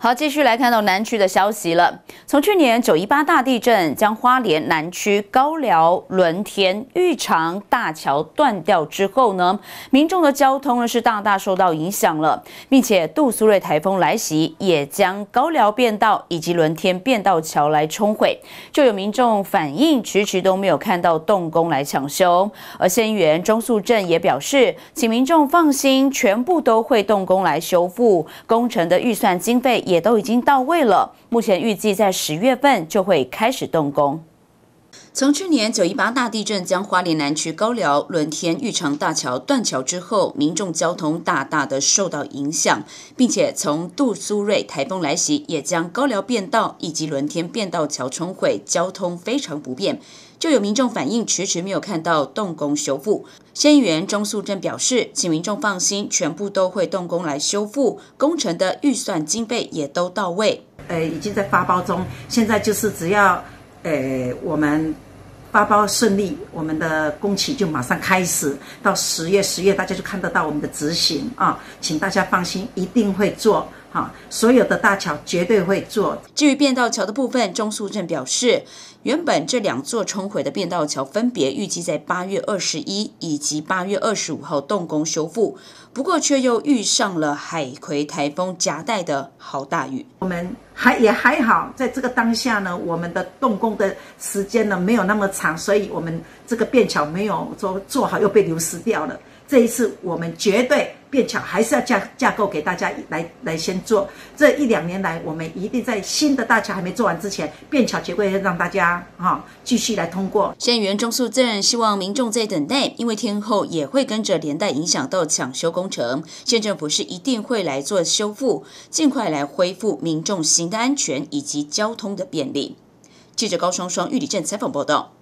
好，继续来看到南区的消息了。从去年九一八大地震将花莲南区高寮、轮田、玉长大桥断掉之后呢，民众的交通呢是大大受到影响了，并且杜苏芮台风来袭，也将高寮变道以及轮田变道桥来冲毁，就有民众反映迟迟都没有看到动工来抢修。而县员中素镇也表示，请民众放心，全部都会动工来修复工程的预算经费。也都已经到位了，目前预计在十月份就会开始动工。从去年九一八大地震将花莲南区高寮、轮天、玉长大桥断桥之后，民众交通大大的受到影响，并且从杜苏芮台风来袭，也将高寮变道以及轮天变道桥冲毁，交通非常不便。就有民众反映迟迟没有看到动工修复。县议员钟素贞表示，请民众放心，全部都会动工来修复，工程的预算经费也都到位。呃，已经在发包中，现在就是只要。诶，我们发包顺利，我们的工期就马上开始，到十月、十月大家就看得到我们的执行啊，请大家放心，一定会做。好，所有的大桥绝对会做。至于便道桥的部分，钟素正表示，原本这两座冲毁的便道桥分别预计在八月二十一以及八月二十五号动工修复，不过却又遇上了海葵台风夹带的好大雨。我们还也还好，在这个当下呢，我们的动工的时间呢没有那么长，所以我们这个便桥没有做做好又被流失掉了。这一次我们绝对。便桥还是要架架构给大家来来先做，这一两年来，我们一定在新的大桥还没做完之前，便桥也会让大家啊继续来通过。县员中速镇希望民众在等待，因为天后也会跟着连带影响到抢修工程，县政府是一定会来做修复，尽快来恢复民众行的安全以及交通的便利。记者高双双玉里镇采访报道。